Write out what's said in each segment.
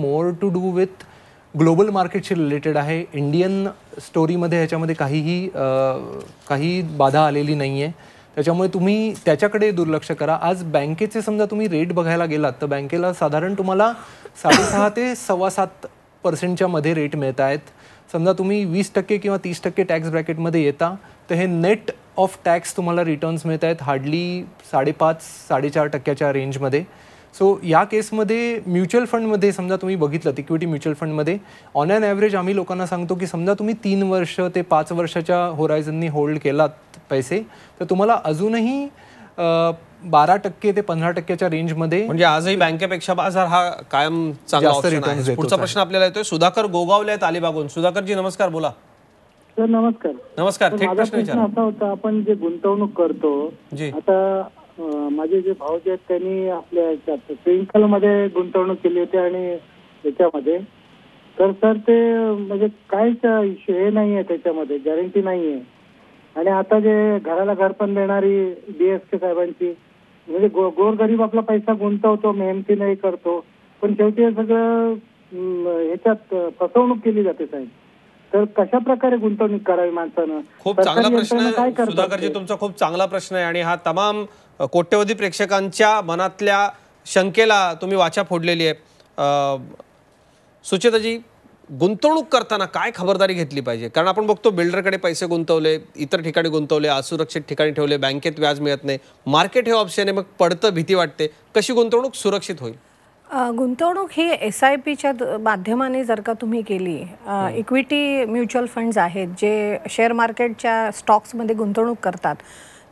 More to do with global मार्केटशी related आहे Indian स्टोरीमध्ये ह्याच्यामध्ये काहीही काही बाधा आलेली नाही आहे त्याच्यामुळे तुम्ही त्याच्याकडे दुर्लक्ष करा आज बँकेचे समजा तुम्ही रेट बघायला गेलात तर बँकेला साधारण तुम्हाला साडेसहा ते सव्वा सात पर्सेंटच्या मध्ये रेट मिळत आहेत समजा तुम्ही वीस टक्के किंवा तीस टक्के टॅक्स ब्रॅकेटमध्ये येता तर हे नेट ऑफ टॅक्स तुम्हाला रिटर्न्स मिळत आहेत हार्डली साडेपाच साडेचार टक्क्याच्या रेंजमध्ये सो या केसमध्ये म्युच्युअल फंडमध्ये समजा तुम्ही बघितलं इक्विटी म्युच्युअल फंडमध्ये ऑन अँड ॲव्हरेज आम्ही लोकांना सांगतो की समजा तुम्ही तीन वर्ष ते पाच वर्षाच्या होरायझननी होल्ड केलात पैसे तर तुम्हाला अजूनही बारा टक्के ते पंधरा टक्क्याच्या रेंजमध्ये म्हणजे आजही बँकेपेक्षा बाजार हा कायम चांगला पुढचा प्रश्न आपल्याला येतोय सुधाकर गोगावले आहेत अलिबागून सुधाकरजी नमस्कार बोला नमस्कार नमस्कार थेट प्रश्न असा होता आपण जे गुंतवणूक करतो आता माझे जे जे आहेत त्यांनी आपल्या याच्यात मध्ये गुंतवणूक केली होती आणि याच्यामध्ये तर सर ते म्हणजे काहीच हे नाही आहे त्याच्यामध्ये गॅरंटी नाही आहे आणि आता जे घराला घर पण देणारी बी एस के साहेबांची म्हणजे गो गोरगरीब आपला पैसा गुंतवतो मेहनती नाही करतो पण शेवटी हे सगळं ह्याच्यात फसवणूक केली जाते साहेब तर कशा प्रकारे गुंतवणूक करावी खूप चांगला प्रश्न सुधाकरजी तुमचा खूप चांगला प्रश्न आहे आणि हा तमाम कोट्यवधी प्रेक्षकांच्या मनातल्या शंकेला तुम्ही वाचा फोडलेली आहे सुचेताजी गुंतवणूक करताना काय खबरदारी घेतली पाहिजे कारण आपण बघतो बिल्डरकडे पैसे गुंतवले इतर ठिकाणी गुंतवले असुरक्षित ठिकाणी ठेवले बँकेत व्याज मिळत नाही मार्केट हे ऑप्शन आहे मग पडतं भीती वाटते कशी गुंतवणूक सुरक्षित होईल गुंतवणूक ही एस आय पीच्या माध्यमाने जर का तुम्ही केली इक्विटी म्युच्युअल फंड्स आहेत जे शेअर मार्केटच्या स्टॉक्समध्ये गुंतवणूक करतात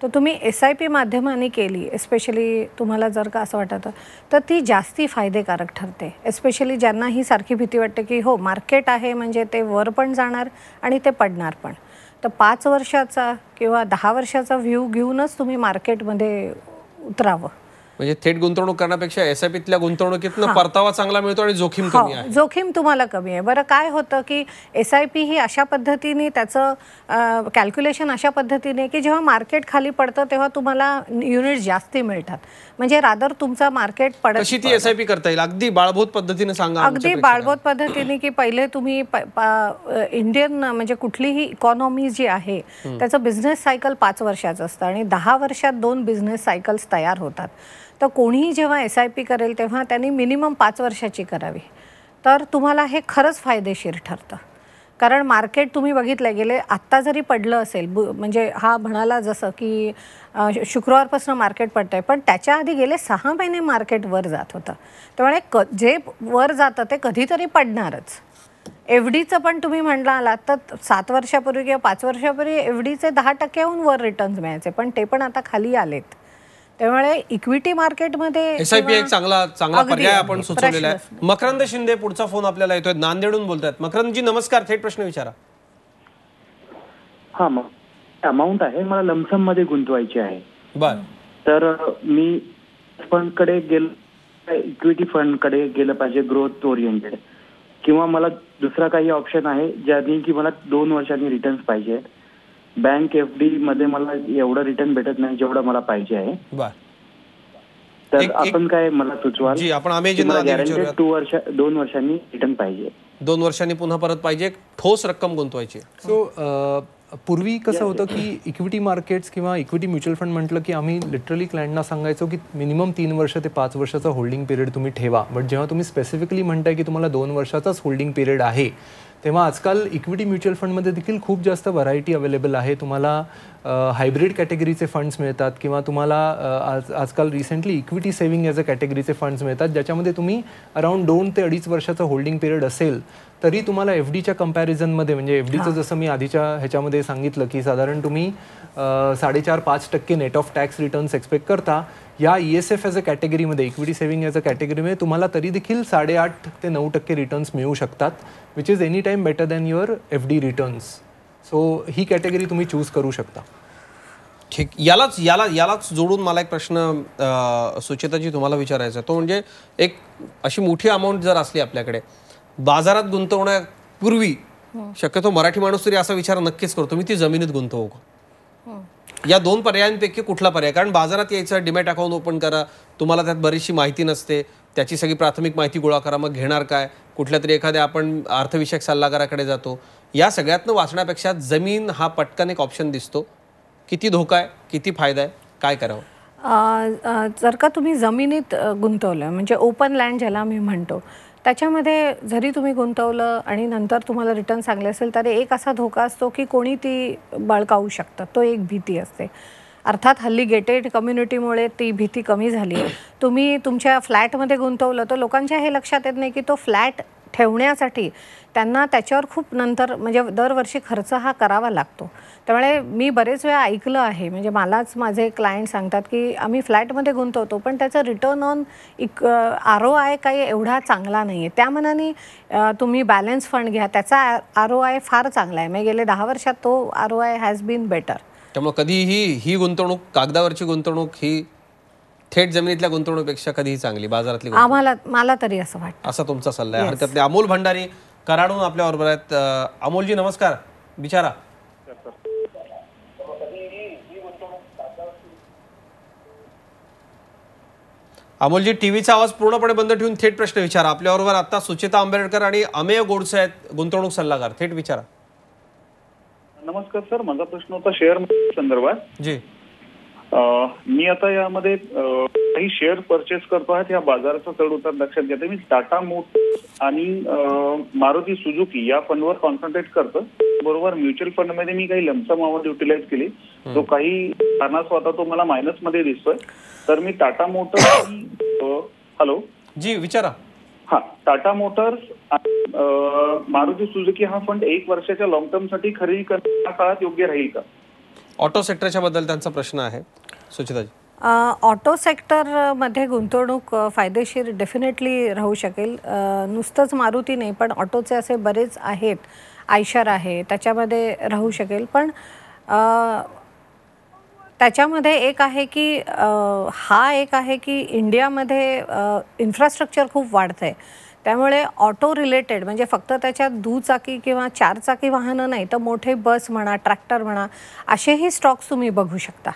तर तुम्ही एस आय पी माध्यमाने केली एस्पेशली तुम्हाला जर का असं वाटतं तर ती जास्ती फायदेकारक ठरते एस्पेशली ज्यांना ही सारखी भीती वाटते की हो मार्केट आहे म्हणजे ते वर पण जाणार आणि ते पडणार पण तर पाच वर्षाचा किंवा दहा वर्षाचा व्ह्यू घेऊनच तुम्ही मार्केटमध्ये उतरावं म्हणजे थेट गुंतवणूक करण्यापेक्षा एसआयपीतल्या गुंतवणुकीतनं परतावा चांगला मिळतो आणि जोखीम कमी हो, आहे जोखीम तुम्हाला कमी आहे बरं काय होतं की एस आय पी ही अशा पद्धतीने त्याचं कॅल्क्युलेशन अशा पद्धतीने की जेव्हा मार्केट खाली पडतं तेव्हा तुम्हाला युनिट जास्ती मिळतात म्हणजे रादर तुमचं मार्केट पडत कशी ती पी करता येईल अगदी बाळभोत पद्धतीने सांगा अगदी बाळभोत पद्धतीने की पहिले तुम्ही इंडियन म्हणजे कुठलीही इकॉनॉमी जी आहे त्याचं बिझनेस सायकल पाच वर्षाचं असतं आणि दहा वर्षात दोन बिझनेस सायकल्स तयार होतात तर कोणीही जेव्हा एस आय पी करेल तेव्हा त्यांनी मिनिमम पाच वर्षाची करावी तर तुम्हाला हे खरंच फायदेशीर ठरतं कारण मार्केट तुम्ही बघितलं गेले आत्ता जरी पडलं असेल बु म्हणजे हा म्हणाला जसं की शुक्रवारपासून मार्केट पडतं आहे पण त्याच्या आधी गेले सहा महिने मार्केट वर जात होतं त्यामुळे क जे वर जातं ते कधीतरी पडणारच एफ डीचं पण तुम्ही म्हणला आलात तर सात वर्षापूर्वी किंवा पाच वर्षापूर्वी एफ डीचे दहा टक्क्याहून वर रिटर्न्स मिळायचे पण ते पण आता खाली आलेत त्यामुळे इक्विटी मार्केटमध्ये एसआयपी एक चांगला चांगला पर्याय आपण सुचवलेला आहे मकरंद शिंदे पुढचा फोन आपल्याला येतोय नांदेडून बोलतात मकरंदजी नमस्कार थेट प्रश्न विचारा हा मग अमाऊंट आहे मला लमसम मध्ये गुंतवायची आहे बर तर मी फंड कडे गेल इक्विटी फंड कडे गेलं पाहिजे ग्रोथ ओरिएंटेड किंवा मला दुसरा काही ऑप्शन आहे ज्याने की मला दोन वर्षांनी रिटर्न्स पाहिजे बँक एफ डी मध्ये मला एवढं रिटर्न भेटत नाही जेवढं मला पाहिजे आहे तर आपण काय मला सुचवाल टू वर्ष दोन वर्षांनी रिटर्न पाहिजे दोन वर्षांनी पुन्हा परत पाहिजे ठोस रक्कम गुंतवायची सो पूर्वी कसं होतं की इक्विटी मार्केट्स किंवा इक्विटी म्युच्युअल फंड म्हटलं की आम्ही लिटरली क्लायंटना सांगायचो की मिनिमम तीन वर्ष ते पाच वर्षाचा होल्डिंग पिरियड तुम्ही ठेवा बट जेव्हा तुम्ही स्पेसिफिकली म्हणताय की तुम्हाला दोन वर्षाचाच होल्डिंग पिरियड आहे तेव्हा आजकाल इक्विटी म्युच्युअल फंडमध्ये देखील खूप जास्त व्हरायटी अवेलेबल आहे तुम्हाला हायब्रिड कॅटेगरीचे फंड्स मिळतात किंवा तुम्हाला आज आजकाल recently equity saving as a कॅटेगरीचे फंड्स मिळतात ज्याच्यामध्ये तुम्ही अराऊंड दोन ते अडीच वर्षाचा होल्डिंग पिरियड असेल तरी तुम्हाला एफ डीच्या कम्पॅरिझनमध्ये म्हणजे एफ डीचं जसं मी आधीच्या ह्याच्यामध्ये सांगितलं की साधारण तुम्ही साडेचार पाच टक्के net of tax returns expect करता या E S F as a कॅटेगरीमध्ये इक्विटी सेव्हिंग एज अ कॅटेगरीमध्ये तुम्हाला तरी देखील साडेआठ ते नऊ टक्के रिटर्न्स मिळू शकतात which is any time better than your F D returns so ही कॅटेगरी तुम्ही चूज करू शकता ठीक यालाच याला यालाच जोडून मला एक प्रश्न सुचेताजी तुम्हाला विचारायचा तो म्हणजे एक अशी मोठी अमाऊंट जर असली आपल्याकडे बाजारात गुंतवण्यापूर्वी हो. शक्यतो मराठी माणूस तरी असा विचार नक्कीच करतो मी ती जमिनीत गुंतवू का हो. या दोन पर्यायांपैकी कुठला पर्याय कारण बाजारात यायचं डिमॅट अकाउंट ओपन करा तुम्हाला त्यात बरीचशी माहिती नसते त्याची सगळी प्राथमिक माहिती गोळा करा मग घेणार काय कुठल्या तरी एखाद्या आपण अर्थविषयक सल्लागाराकडे जातो या सगळ्यातनं वाचण्यापेक्षा जमीन हा पटकन एक ऑप्शन दिसतो किती धोका आहे किती फायदा आहे काय करावं जर का तुम्ही जमिनीत गुंतवलं म्हणजे ओपन लँड ज्याला आम्ही म्हणतो त्याच्यामध्ये जरी तुम्ही गुंतवलं आणि नंतर तुम्हाला रिटर्न चांगले असेल तरी एक असा धोका असतो की कोणी ती बळकावू शकतं तो एक भीती असते अर्थात हल्ली गेटेड कम्युनिटीमुळे ती भीती कमी झाली तुम्ही तुमच्या फ्लॅटमध्ये गुंतवलं तर लोकांच्या हे लक्षात येत नाही की तो फ्लॅट ठेवण्यासाठी त्यांना त्याच्यावर खूप नंतर म्हणजे दरवर्षी खर्च हा करावा लागतो त्यामुळे मी बरेच वेळा ऐकलं आहे म्हणजे मलाच माझे क्लायंट सांगतात की आम्ही फ्लॅटमध्ये गुंतवतो पण त्याचं रिटर्न ऑन इक आर ओ आय काही एवढा चांगला नाही आहे त्या मनाने तुम्ही बॅलन्स फंड घ्या त्याचा आर ओ आय फार चांगला आहे म्हणजे गेले दहा वर्षात तो R O I has been better त्यामुळे कधीही ही गुंतवणूक कागदावरची गुंतवणूक ही थेट जमिनीतल्या गुंतवणूकपेक्षा कधीही चांगली बाजारातली आम्हाला मला तरी असं वाटतं असा तुमचा सल्ला आहे हरकत नाही अमोल भंडारी कराडून आपल्या बरोबर आहेत अमोलजी नमस्कार बिचारा अमोलजी टीव्हीचा आवाज पूर्णपणे बंद ठेवून थेट प्रश्न विचारा आपल्याबरोबर आता सुचिता आंबेडकर आणि अमेय गोडसे आहेत गुंतवणूक सल्लागार थेट विचारा नमस्कार सर माझा प्रश्न होता शेअर मार्केट संदर्भात जी मी आता यामध्ये काही शेअर परचेस करतो आहे या बाजाराचा चढ उतार लक्षात घेते मी टाटा मोटर्स आणि मारुती सुझुकी या फंडवर कॉन्सन्ट्रेट करतो बरोबर म्युच्युअल फंड मध्ये मी काही लमसम अमाऊंट युटिलाइज केली तो काही कारणास्तव आता तो मला मायनस मध्ये दिसतोय तर मी टाटा मोटर्स हॅलो जी विचारा हा टाटा मोटर्स मारुती सुझुकी हा फंड एक वर्षाच्या लॉंग टर्म साठी खरेदी करण्या काळात योग्य राहील का ऑटो सेक्टरच्या बद्दल त्यांचा प्रश्न आहे सुचिताजी ऑटो सेक्टरमध्ये गुंतवणूक फायदेशीर डेफिनेटली राहू शकेल नुसतंच मारुती नाही पण ऑटोचे असे बरेच आहेत आयशर आहे त्याच्यामध्ये राहू शकेल पण त्याच्यामध्ये एक आहे की हा एक आहे की इंडियामध्ये इन्फ्रास्ट्रक्चर खूप वाढतं आहे त्यामुळे ऑटो रिलेटेड म्हणजे फक्त त्याच्यात दुचाकी किंवा चारचाकी वाहनं नाही तर मोठे बस म्हणा ट्रॅक्टर म्हणा असेही स्टॉक्स तुम्ही बघू शकता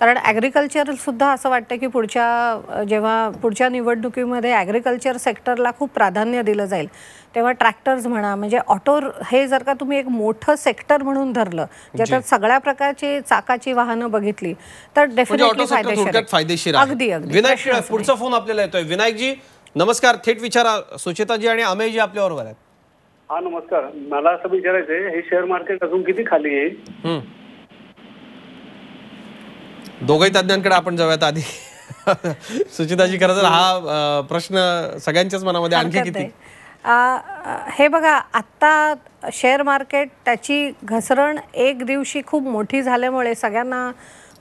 कारण सुद्धा असं वाटतं की पुढच्या जेव्हा पुढच्या निवडणुकीमध्ये ॲग्रिकल्चर सेक्टरला खूप प्राधान्य दिलं जाईल तेव्हा ट्रॅक्टर्स म्हणा म्हणजे ऑटो हे जर का तुम्ही एक मोठं सेक्टर म्हणून धरलं ज्याच्यात सगळ्या प्रकारची चाकाची वाहनं बघितली तर म्हणजे डेफिनेटली फायदेशीर अगदी अगदी पुढचा फोन आपल्याला येतोय विनायकजी नमस्कार थेट विचारा सुचेताजी आणि अमेयजी बरोबर आहेत हा नमस्कार मला असं विचारायचंय हे शेअर मार्केट अजून किती खाली येईल दोघही तज्ञांकडे आपण जाऊयात आधी सुचिताजी खरं तर हा प्रश्न सगळ्यांच्याच मनामध्ये आणखी किती हे बघा आत्ता शेअर मार्केट त्याची घसरण एक दिवशी खूप मोठी झाल्यामुळे सगळ्यांना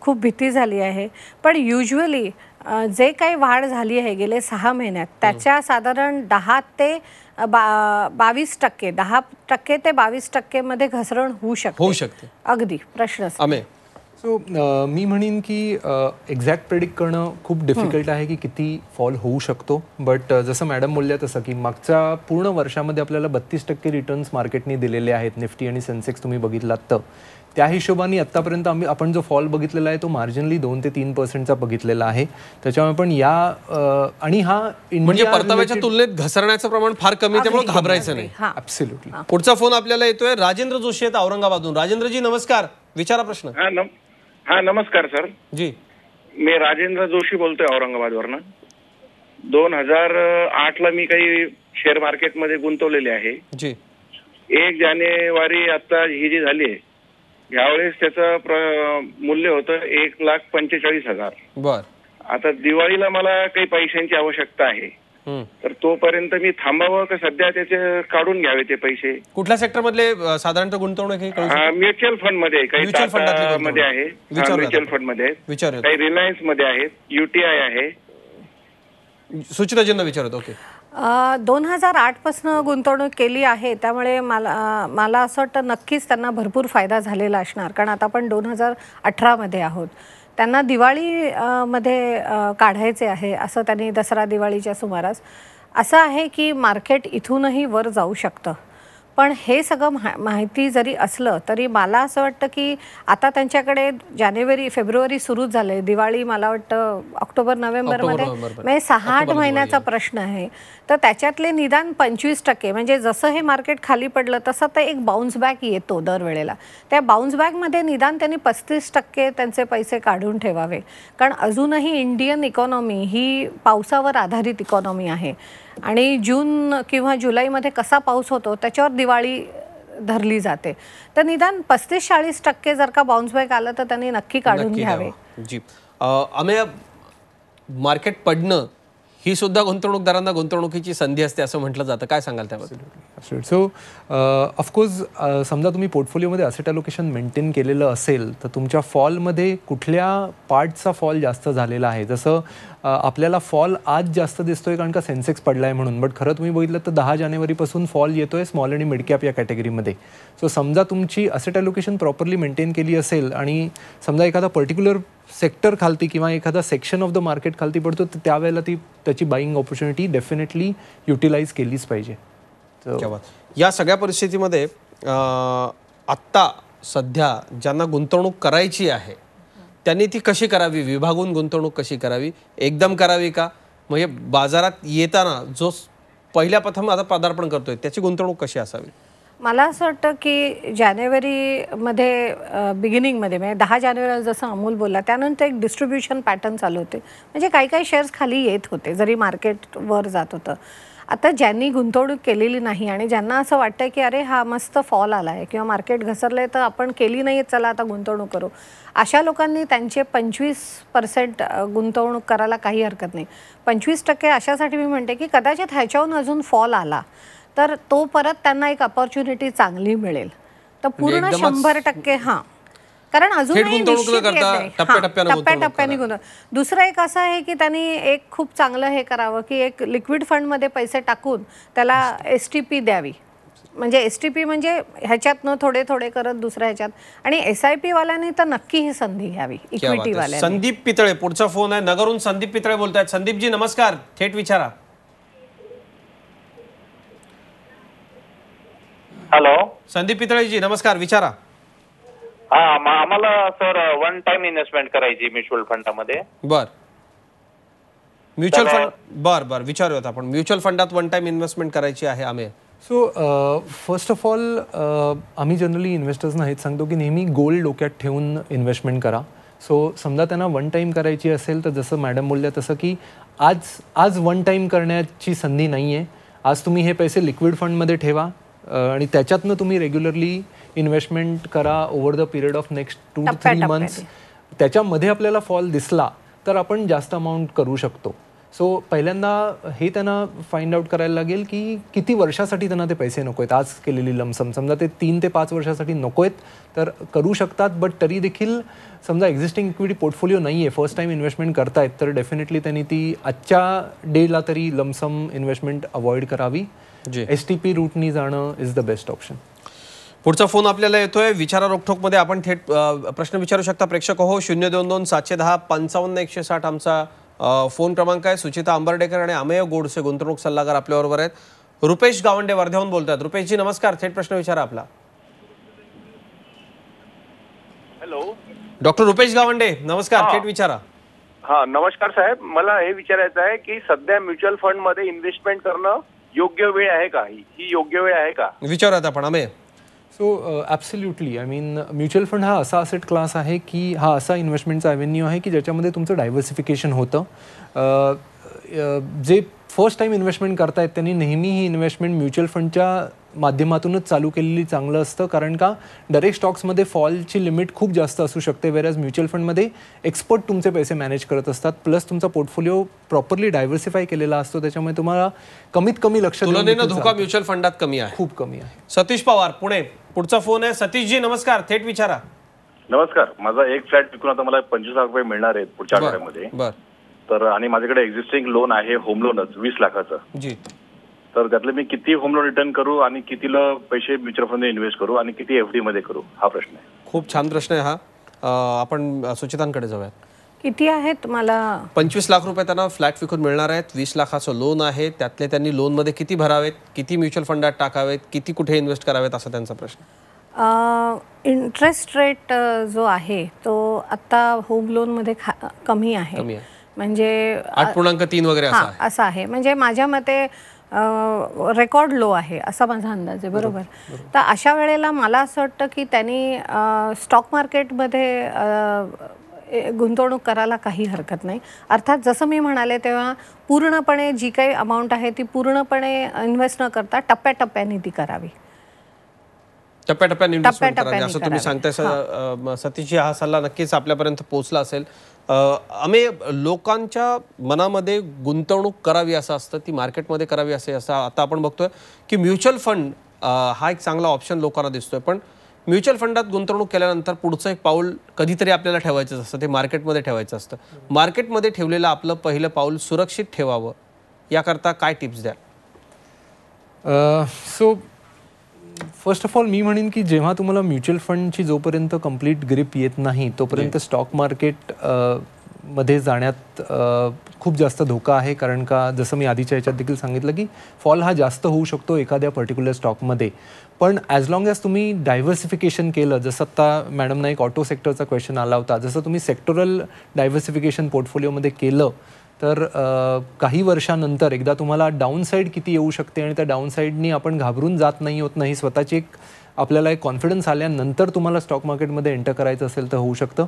खूप भीती झाली आहे पण युजली जे काही वाढ झाली आहे गेले सहा महिन्यात त्याच्या साधारण दहा ते बावीस टक्के दहा टक्के ते बावीस टक्के मध्ये घसरण होऊ शकते होऊ शकते अगदी प्रश्न सो uh, मी म्हणेन की एक्झॅक्ट uh, प्रेडिक्ट करणं खूप डिफिकल्ट आहे की किती फॉल होऊ शकतो बट uh, जसं मॅडम बोलल्या तसं की मागच्या पूर्ण वर्षामध्ये आपल्याला बत्तीस टक्के रिटर्न्स मार्केटने दिलेले आहेत निफ्टी आणि सेन्सेक्स तुम्ही बघितलात तर त्या हिशोबाने आत्तापर्यंत आम्ही आपण जो फॉल बघितलेला आहे तो मार्जिनली दोन ते तीन पर्सेंटचा बघितलेला आहे त्याच्यामुळे पण या आणि हा म्हणजे परताव्याच्या तुलनेत घसरण्याचं प्रमाण फार कमी त्यामुळे घाबरायचं नाही पुढचा फोन आपल्याला येतोय राजेंद्र जोशी आहेत औरंगाबादून राजेंद्रजी नमस्कार विचारा प्रश्न हा नमस्कार सर जी मी राजेंद्र जोशी बोलतोय औरंगाबाद वरन दोन हजार आठ ला मी काही शेअर मार्केटमध्ये गुंतवलेले आहे जी एक जानेवारी आता ही जी झाली आहे यावेळेस त्याचं मूल्य होतं एक लाख पंचेचाळीस हजार बर आता दिवाळीला मला काही पैशांची आवश्यकता आहे तर तोपर्यंत मी थांबावं का सध्या त्याचे काढून घ्यावे ते पैसे कुठल्या सेक्टर मधले साधारणतः गुंतवणूक म्युच्युअल फंड मध्ये काही मध्ये आहे म्युच्युअल फंड मध्ये काही रिलायन्स मध्ये आहेत युटीआय आहे सुचिताजींना विचारत ओके दोन हजार आठपासनं गुंतवणूक केली आहे त्यामुळे मला मला असं वाटतं नक्कीच त्यांना भरपूर फायदा झालेला असणार कारण आता आपण दोन हजार अठरामध्ये आहोत त्यांना दिवाळी मध्ये काढायचे आहे असं त्यांनी दसरा दिवाळीच्या सुमारास असं आहे की मार्केट इथूनही वर जाऊ शकतं पण हे सगळं माहिती जरी असलं तरी मला असं वाटतं की आता त्यांच्याकडे जानेवारी फेब्रुवारी सुरू झाले दिवाळी मला वाटतं ऑक्टोबर नोव्हेंबरमध्ये म्हणजे सहा आठ महिन्याचा प्रश्न आहे तर त्याच्यातले निदान पंचवीस टक्के म्हणजे जसं हे मार्केट खाली पडलं तसं तर एक बाउन्स बॅक येतो दरवेळेला त्या बाउन्स बॅकमध्ये निदान त्यांनी पस्तीस टक्के त्यांचे पैसे काढून ठेवावे कारण अजूनही इंडियन इकॉनॉमी ही पावसावर आधारित इकॉनॉमी आहे आणि जून किंवा जुलैमध्ये कसा पाऊस होतो त्याच्यावर दिवाळी धरली जाते तर निदान पस्तीस चाळीस टक्के जर का बॅक आलं तर त्यांनी नक्की काढून घ्यावे जी आम्ही मार्केट पडणं ही सुद्धा गुंतवणूकदारांना गुंतवणुकीची संधी असते असं म्हटलं जातं काय सांगाल त्याबद्दल सो ऑफकोर्स समजा तुम्ही पोर्टफोलिओमध्ये असेट अलोकेशन मेंटेन केलेलं असेल तर तुमच्या फॉलमध्ये कुठल्या पार्टचा फॉल जास्त झालेला आहे जसं आपल्याला फॉल आज जास्त दिसतोय कारण का सेन्सेक्स पडला आहे म्हणून बट खरं तुम्ही बघितलं तर दहा जानेवारीपासून फॉल येतोय स्मॉल आणि मिड कॅप या कॅटेगरीमध्ये सो समजा तुमची असेट अलोकेशन प्रॉपरली मेंटेन केली असेल आणि समजा एखादा पर्टिक्युलर सेक्टर खालती किंवा एखादा सेक्शन ऑफ द मार्केट खालती पडतो तर त्यावेळेला ती त्याची बाईंग ऑपॉर्च्युनिटी डेफिनेटली युटिलाइज केलीच पाहिजे या सगळ्या परिस्थितीमध्ये आत्ता सध्या ज्यांना गुंतवणूक करायची आहे त्यांनी ती कशी करावी विभागून गुंतवणूक कशी करावी एकदम करावी का म्हणजे बाजारात येताना जो पहिल्या प्रथम आता पदार्पण करतोय त्याची गुंतवणूक कशी असावी मला असं वाटतं की जानेवारीमध्ये बिगिनिंगमध्ये म्हणजे दहा जानेवारीला जसं अमोल बोलला त्यानंतर एक डिस्ट्रीब्युशन पॅटर्न चालू होते म्हणजे काही काही शेअर्स खाली येत होते जरी मार्केट वर जात होतं आता ज्यांनी गुंतवणूक केलेली नाही आणि ज्यांना असं वाटतं की अरे हा मस्त फॉल आला आहे किंवा मार्केट घसरलं आहे तर आपण केली नाही चला आता गुंतवणूक करू अशा लोकांनी त्यांचे पंचवीस पर्सेंट गुंतवणूक करायला काही हरकत नाही पंचवीस टक्के अशासाठी मी म्हणते की कदाचित ह्याच्याहून अजून फॉल आला तर तो परत त्यांना एक अपॉर्च्युनिटी चांगली मिळेल तर म्हणजे पूर्ण शंभर टक्के हां कारण अजून टप्प्याटप्प्याने दुसरं एक असं आहे की त्यांनी एक खूप चांगलं हे करावं की एक लिक्विड फंड मध्ये पैसे टाकून त्याला एस पी द्यावी म्हणजे एस टी पी म्हणजे ह्याच्यातनं थोडे थोडे करत दुसऱ्या ह्याच्यात आणि एस आय पी वाल्याने तर नक्की ही संधी घ्यावी इक्विटी वाल्या संदीप पितळे पुढचा फोन आहे नगरून संदीप पितळे बोलतायत संदीपजी नमस्कार थेट विचारा हॅलो संदीप पितळेजी नमस्कार विचारा हा आम्हाला सर वन टाइम इन्व्हेस्टमेंट करायची म्युच्युअल फंडामध्ये बर म्युच्युअल फंड बर बर विचारूयात आपण म्युच्युअल फंडात वन टाइम इन्व्हेस्टमेंट करायची आहे आम्ही सो फर्स्ट ऑफ ऑल आम्ही जनरली इन्व्हेस्टर्सना हेच सांगतो की नेहमी गोल्ड डोक्यात ठेवून इन्व्हेस्टमेंट करा सो समजा त्यांना वन टाईम करायची असेल तर जसं मॅडम बोलल्या तसं की आज आज वन टाईम करण्याची संधी नाही आहे आज तुम्ही हे पैसे लिक्विड फंडमध्ये ठेवा आणि त्याच्यातनं तुम्ही रेग्युलरली इन्व्हेस्टमेंट करा over the period of next two three months त्याच्यामध्ये आपल्याला फॉल दिसला तर आपण जास्त अमाऊंट करू शकतो सो पहिल्यांदा हे त्यांना फाइंड आउट करायला लागेल की किती वर्षासाठी त्यांना ते पैसे नको आहेत आज केलेली लमसम समजा ते तीन ते पाच वर्षासाठी नको आहेत तर करू शकतात बट तरी देखील समजा एक्झिस्टिंग इक्विटी पोर्टफोलिओ नाही आहे फर्स्ट टाईम इन्व्हेस्टमेंट करतायत तर डेफिनेटली त्यांनी ती आजच्या डेला तरी लमसम इन्व्हेस्टमेंट अवॉइड करावी एस टी पी रूटनी जाणं इज द बेस्ट ऑप्शन पुढचा फोन आपल्याला येतोय विचारा मध्ये आपण थेट प्रश्न विचारू शकता प्रेक्षक हो शून्य दोन दोन सातशे दहा पंचावन्न एकशे साठ आमचा फोन क्रमांक आहे सुचिता आंबर्डेकर आणि अमेय गोडसे गुंतवणूक सल्लागार आपल्या बरोबर आहेत रुपेश गावंडे वर्ध्याहून बोलतात रुपेशजी नमस्कार थेट प्रश्न विचारा आपला हॅलो डॉक्टर रुपेश गावंडे नमस्कार थेट विचारा हा नमस्कार साहेब मला हे विचारायचं आहे की सध्या म्युच्युअल फंड मध्ये इन्व्हेस्टमेंट करणं योग्य वेळ आहे का ही योग्य वेळ आहे का विचारात आपण Ameya so absolutely I mean mutual fund हा असा असेट क्लास आहे की हा असा इन्व्हेस्टमेंटचा ॲव्हेन्यू आहे की ज्याच्यामध्ये तुमचं डायव्हर्सिफिकेशन होतं uh, uh, जे फर्स्ट टाईम इन्व्हेस्टमेंट करतायत त्यांनी नेहमी ही इन्व्हेस्टमेंट म्युच्युअल फंडच्या माध्यमातूनच चालू केलेली चांगलं असतं कारण का डायरेक्ट स्टॉक्समध्ये फॉलची लिमिट खूप जास्त असू शकते वेरॅज म्युच्युअल फंडमध्ये एक्सपर्ट तुमचे पैसे मॅनेज करत असतात प्लस तुमचा पोर्टफोलिओ प्रॉपरली डायव्हर्सिफाय केलेला असतो त्याच्यामुळे तुम्हाला कमीत कमी लक्ष धोका म्युच्युअल फंडात कमी आहे खूप कमी आहे सतीश पवार पुणे पुढचा फोन आहे सतीशजी नमस्कार थेट विचारा नमस्कार माझा एक फ्लॅट विकून आता मला पंचवीस लाख रुपये मिळणार आहेत पुढच्या आठवड्यामध्ये तर आणि माझ्याकडे एक्झिस्टिंग लोन आहे होम लोनच वीस लाखाचं तर त्यातले मी किती होम लोन रिटर्न करू आणि कितीला पैसे म्युच्युअल फंड इन्व्हेस्ट करू आणि किती एफडी मध्ये करू हा प्रश्न आहे खूप छान प्रश्न आहे हा आपण सुचितांकडे जाऊया किती आहेत मला पंचवीस लाख रुपये त्यांना फ्लॅट विकून मिळणार आहेत वीस लाखाचं लोन आहे त्यातले त्यांनी लोन मध्ये किती भरावेत किती म्युच्युअल फंडात टाकावेत किती कुठे इन्व्हेस्ट करावेत असा त्यांचा प्रश्न इंटरेस्ट रेट जो आहे तो आता होम लोन मध्ये कमी आहे कमी म्हणजे आठ पूर्णांक तीन वगैरे असं आहे म्हणजे माझ्या मते रेकॉर्ड लो आहे असा माझा अंदाज आहे बरोबर तर अशा वेळेला मला असं वाटतं की त्यांनी स्टॉक मार्केटमध्ये गुंतवणूक करायला काही हरकत नाही अर्थात जसं मी म्हणाले तेव्हा पूर्णपणे जी काही अमाऊंट आहे ती पूर्णपणे इन्व्हेस्ट न करता टप्प्याटप्प्याने ती करावी टप्प्याटप्प्याने इन्व्हेस्टमेंट करा असं तुम्ही सांगताय सतीशजी हा सल्ला नक्कीच आपल्यापर्यंत पोहोचला असेल आम्ही लोकांच्या मनामध्ये गुंतवणूक करावी असं असतं ती मार्केटमध्ये करावी असे असं आता आपण बघतोय की म्युच्युअल फंड हा एक चांगला ऑप्शन लोकांना दिसतोय पण म्युच्युअल फंडात गुंतवणूक केल्यानंतर पुढचं एक पाऊल कधीतरी आपल्याला ठेवायचं असतं ते मार्केटमध्ये ठेवायचं असतं मार्केटमध्ये ठेवलेलं आपलं पहिलं पाऊल सुरक्षित ठेवावं याकरता काय टिप्स द्या सो फर्स्ट ऑफ ऑल मी म्हणेन की जेव्हा तुम्हाला म्युच्युअल फंडची जोपर्यंत कंप्लीट ग्रिप येत नाही तोपर्यंत स्टॉक मार्केट मध्ये जाण्यात खूप जास्त धोका आहे कारण का जसं मी आधीच्या याच्यात देखील सांगितलं की फॉल हा जास्त होऊ शकतो एखाद्या पर्टिक्युलर स्टॉकमध्ये पण ॲज लाँग ॲज तुम्ही डायव्हर्सिफिकेशन केलं जसं आता मॅडमना एक ऑटो सेक्टरचा क्वेश्चन आला होता जसं तुम्ही सेक्टरल डायव्हर्सिफिकेशन पोर्टफोलिओमध्ये केलं तर काही वर्षानंतर एकदा तुम्हाला डाऊनसाईड किती येऊ शकते आणि त्या डाऊनसाईडनी आपण घाबरून जात नाही होत नाही स्वतःची एक आपल्याला एक कॉन्फिडन्स आल्यानंतर तुम्हाला स्टॉक मार्केटमध्ये एंटर करायचं असेल तर होऊ शकतं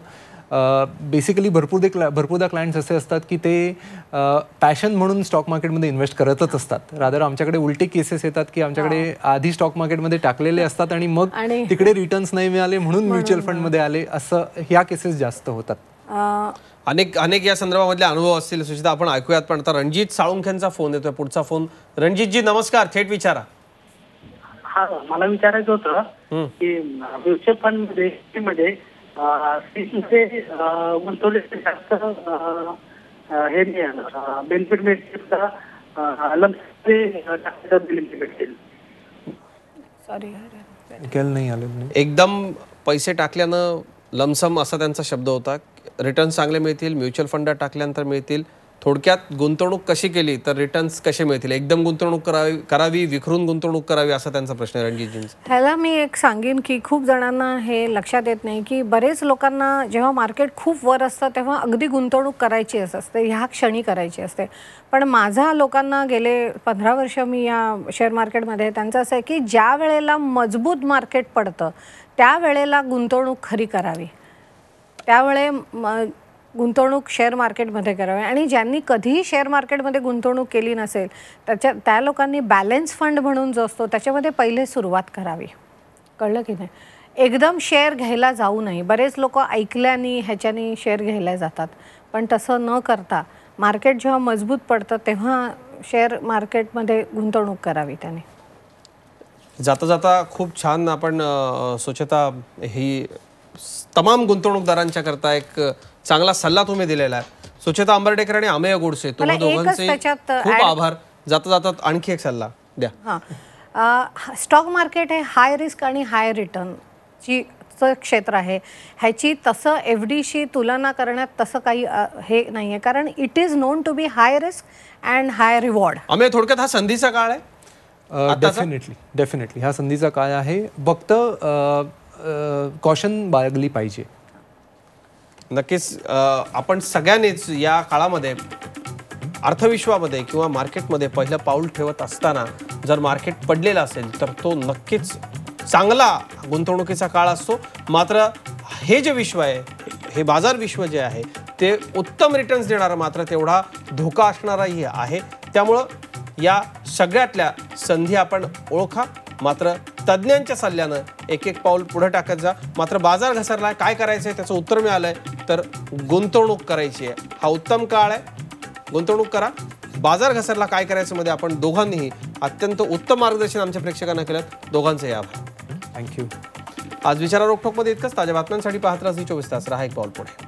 बेसिकली भरपूर दे क्ला भरपूरदा क्लायंट्स असे असतात की ते पॅशन म्हणून स्टॉक मार्केटमध्ये इन्व्हेस्ट करतच असतात रादर आमच्याकडे उलटे केसेस येतात की आमच्याकडे आधी स्टॉक मार्केटमध्ये टाकलेले असतात आणि मग तिकडे रिटर्न्स नाही मिळाले म्हणून म्युच्युअल फंडमध्ये आले असं ह्या केसेस जास्त होतात अनेक अनेक या संदर्भामधले अनुभव असतील सुचिता आपण ऐकूयात पण आता रणजित साळुंख्यांचा फोन येतोय पुढचा फोन रणजितजी नमस्कार थेट विचारा हा मला विचारायचं होतं की म्युच्युअल फंड मध्ये गुंतवलेले जास्त हे बेनिफिट मिळतील सॉरी नाही आले एकदम पैसे टाकल्यानं लमसम असा त्यांचा शब्द होता रिटर्न चांगले मिळतील म्युच्युअल फंडात टाकल्यानंतर मिळतील थोडक्यात गुंतवणूक कशी केली तर रिटर्न्स कसे मिळतील एकदम गुंतवणूक करावी करावी विखरून गुंतवणूक करावी असा त्यांचा प्रश्न रणजितजी त्याला मी एक सांगेन की खूप जणांना हे लक्षात येत नाही की बरेच लोकांना जेव्हा मार्केट खूप वर असतं तेव्हा अगदी गुंतवणूक करायची असते ह्या क्षणी करायची असते पण माझा लोकांना गेले पंधरा वर्ष मी या शेअर मार्केटमध्ये त्यांचं असं आहे की ज्या वेळेला मजबूत मार्केट पडतं त्यावेळेला गुंतवणूक खरी करावी त्यावेळे गुंतवणूक शेअर मार्केटमध्ये करावी आणि ज्यांनी कधीही शेअर मार्केटमध्ये गुंतवणूक केली नसेल त्याच्या त्या लोकांनी बॅलेन्स फंड म्हणून जो असतो त्याच्यामध्ये पहिले सुरुवात करावी कळलं की नाही एकदम शेअर घ्यायला जाऊ नये बरेच लोक ऐकल्याने ह्याच्याने शेअर घ्यायला जातात पण तसं न करता मार्केट जेव्हा मजबूत पडतं तेव्हा शेअर मार्केटमध्ये गुंतवणूक करावी त्याने जाता जाता खूप छान आपण स्वच्छता ही तमाम गुंतवणूकदारांच्या करता एक चांगला सल्ला तुम्ही दिलेला आहे स्वच्छता आंबर्डेकर आणि अमेय गोडसे तुम्ही दोघांचे खूप आभार जाता जाता आणखी एक सल्ला द्या स्टॉक मार्केट हे हाय रिस्क आणि हाय रिटर्न ची क्षेत्र आहे ह्याची तसं एफ डीशी तुलना करण्यात तसं काही हे नाही आहे कारण it is known to be high risk and high reward आम्ही थोडक्यात हा संधीचा काळ आहे डेफिनेटली डेफिनेटली ह्या संधीचा काळ आहे फक्त कॉशन बाळगली पाहिजे नक्कीच आपण सगळ्यांनीच या काळामध्ये अर्थविश्वामध्ये किंवा मार्केटमध्ये पहिलं पाऊल ठेवत असताना जर मार्केट पडलेला असेल तर तो नक्कीच चांगला गुंतवणुकीचा काळ असतो मात्र हे जे विश्व आहे हे बाजार विश्व जे आहे ते उत्तम रिटर्न्स देणारं मात्र तेवढा धोका असणाराही आहे त्यामुळं या सगळ्यातल्या संधी आपण ओळखा मात्र तज्ज्ञांच्या सल्ल्यानं एक एक पाऊल पुढे टाकत जा मात्र बाजार घसरला काय करायचं आहे त्याचं उत्तर मिळालं आहे तर गुंतवणूक करायची आहे हा उत्तम काळ आहे गुंतवणूक करा बाजार घसरला काय करायचं मध्ये आपण दोघांनीही अत्यंत उत्तम मार्गदर्शन आमच्या प्रेक्षकांना केलं दोघांचंही आभार थँक्यू आज विचारा रोखोकमध्ये इतकंच ताज्या बातम्यांसाठी पाहत राहा चोवीस तास राहा एक पाऊल पुढे